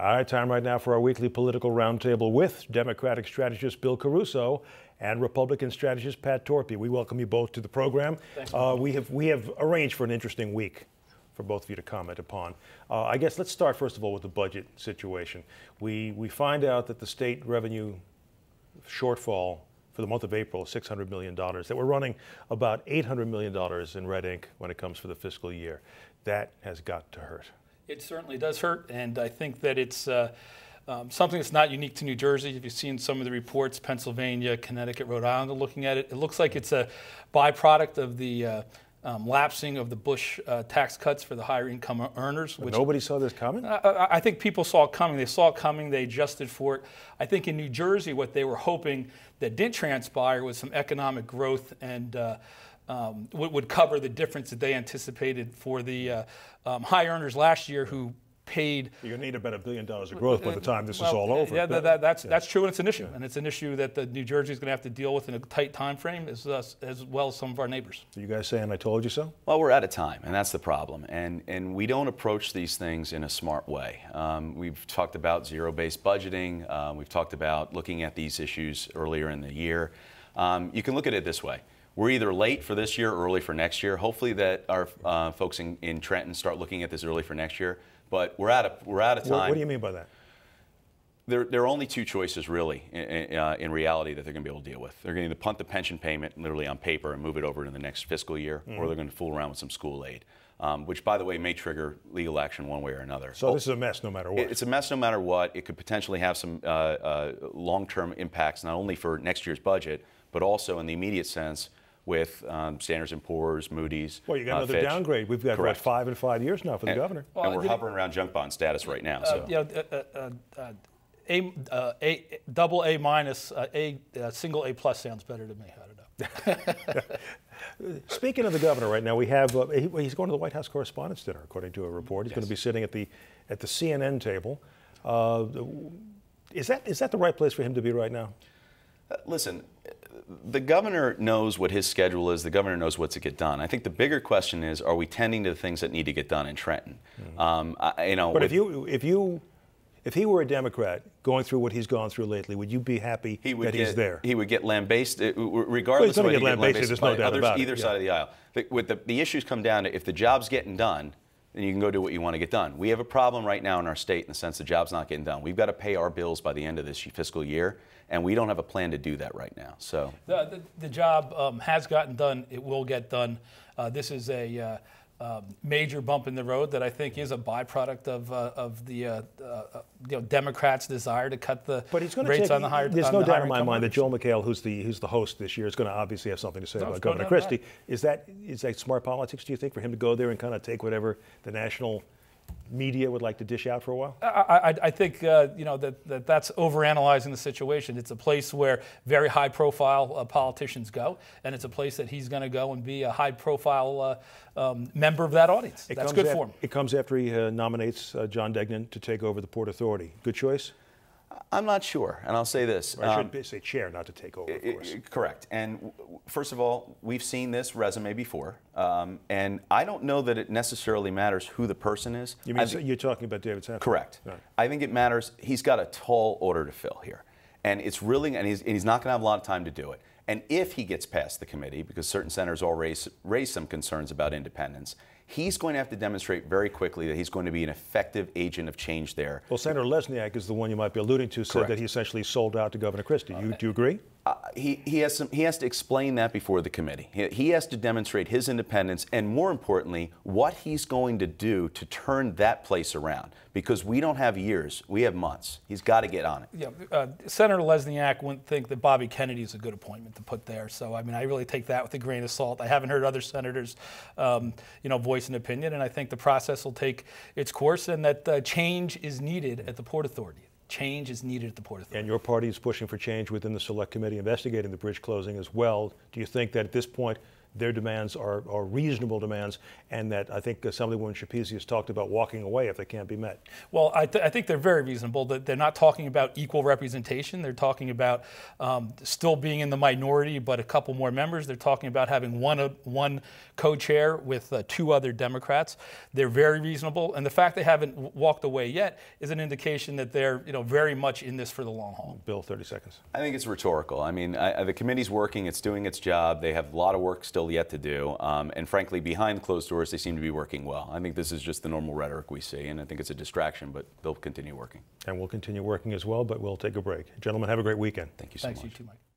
All right, time right now for our weekly political roundtable with Democratic strategist Bill Caruso and Republican strategist Pat Torpy. We welcome you both to the program. Uh, we have we have arranged for an interesting week for both of you to comment upon. Uh, I guess let's start first of all with the budget situation. We we find out that the state revenue shortfall for the month of April, $600 million, that we're running about $800 million in red ink when it comes for the fiscal year. That has got to hurt. It certainly does hurt, and I think that it's uh, um, something that's not unique to New Jersey. If you've seen some of the reports, Pennsylvania, Connecticut, Rhode Island are looking at it. It looks like it's a byproduct of the uh, um, lapsing of the Bush uh, tax cuts for the higher income earners. Which, Nobody saw this coming? I, I think people saw it coming. They saw it coming. They adjusted for it. I think in New Jersey, what they were hoping that did transpire was some economic growth and uh, um, would, would, cover the difference that they anticipated for the uh, um, high earners last year who paid. You're going to need about a billion dollars of growth by the time this well, is all over. Yeah, that, that, that's yeah. that's true, and it's an issue, yeah. and it's an issue that the New Jersey is going to have to deal with in a tight time frame, as uh, as well as some of our neighbors. Are you guys saying I told you so? Well, we're out of time, and that's the problem, and and we don't approach these things in a smart way. Um, we've talked about zero-based budgeting. Um, we've talked about looking at these issues earlier in the year. Um, you can look at it this way we're either late for this year or early for next year. Hopefully that our uh, folks in, in Trenton start looking at this early for next year. But we're out of we're out of time. What, what do you mean by that? There, there are only two choices really in, uh, in reality that they're going to be able to deal with. They're going to punt the pension payment literally on paper and move it over to the next fiscal year, mm. or they're going to fool around with some school aid. Um, which, by the way, may trigger legal action one way or another. So this is a mess no matter what. It's a mess no matter what. It could potentially have some uh, uh, long-term impacts, not only for next year's budget, but also in the immediate sense with um, Standards and Poor's, Moody's. Well, you got uh, another Fitch. downgrade. We've got Correct. about five and five years now for the and, governor. Well, and we're hovering around junk bond status right now. Uh, so. Uh, uh, uh, uh, a, a, double A minus, a, single A plus sounds better to me. I don't know. Speaking of the governor, right now we have uh, he, he's going to the White House Correspondents' Dinner, according to a report. He's yes. going to be sitting at the at the CNN table. Uh, is that is that the right place for him to be right now? Uh, listen, the governor knows what his schedule is. The governor knows what to get done. I think the bigger question is: Are we tending to the things that need to get done in Trenton? Mm-hmm. Um, I, you know, but if you if you if he were a Democrat going through what he's gone through lately, would you be happy he that get, he's there? He would get lambasted, uh, regardless well, of the get lambasted, lambasted there's no doubt others, about either it, Either side of the aisle. The, with the, the issues come down to if the job's getting done and you can go do what you want to get done. We have a problem right now in our state in the sense the job's not getting done. We've got to pay our bills by the end of this fiscal year, and we don't have a plan to do that right now. So the, the, the job um, has gotten done. It will get done. Uh, this is a uh, um, major bump in the road that I think is a byproduct of uh, of the uh, uh you know Democrats' desire to cut the but he's rates take, on the higher. There's no the doubt in my mind that Joel McHale, who's the who's the host this year, is going to obviously have something to say no, about Governor Christie. Is that is that smart politics? Do you think for him to go there and kind of take whatever the national media would like to dish out for a while? I, I, I think uh, you know that, that that's overanalyzing the situation. It's a place where very high-profile uh, politicians go, and it's a place that he's going to go and be a high-profile uh, um, member of that audience. It that's good for him. It comes after he uh, nominates uh, John Degnan to take over the Port Authority. Good choice. I'm not sure, and I'll say this. Or I should um, say chair, not to take over, of course. Correct. And first of all, we've seen this resume before, um, and I don't know that it necessarily matters who the person is. You mean you're talking about David Sanford? Correct. Right. I think it matters. He's got a tall order to fill here, and it's really, and he's, and he's not going to have a lot of time to do it. And if he gets past the committee, because certain senators all raise, raise some concerns about independence, he's going to have to demonstrate very quickly that he's going to be an effective agent of change there. Well, Senator Lesniak is the one you might be alluding to, said Correct. that he essentially sold out to Governor Christie. You, do you agree? Uh, he, he, has some, he has to explain that before the committee. He, he, has to demonstrate his independence and, more importantly, what he's going to do to turn that place around. Because we don't have years, we have months. He's got to get on it. Yeah, uh, Senator Lesniak wouldn't think that Bobby Kennedy is a good appointment to put there. So, I mean, I really take that with a grain of salt. I haven't heard other senators, um, you know, voice voice and opinion, and I think the process will take its course and that uh, change is needed at the Port Authority. Change is needed at the Port Authority. And your party is pushing for change within the Select Committee investigating the bridge closing as well. Do you think that at this point their demands are, are reasonable demands, and that I think Assemblywoman Chapezi has talked about walking away if they can't be met. Well, I, th- I think they're very reasonable. That they're not talking about equal representation. They're talking about um, still being in the minority, but a couple more members. They're talking about having one uh, one co-chair with uh, two other Democrats. They're very reasonable, and the fact they haven't walked away yet is an indication that they're you know very much in this for the long haul. Bill, 30 seconds. I think it's rhetorical. I mean, I, the committee's working. It's doing its job. They have a lot of work still still yet to do. Um, and frankly, behind closed doors, they seem to be working well. I think this is just the normal rhetoric we see, and I think it's a distraction, but they'll continue working. And we'll continue working as well, but we'll take a break. Gentlemen, have a great weekend. Thank you so Thanks, much. You too, Mike.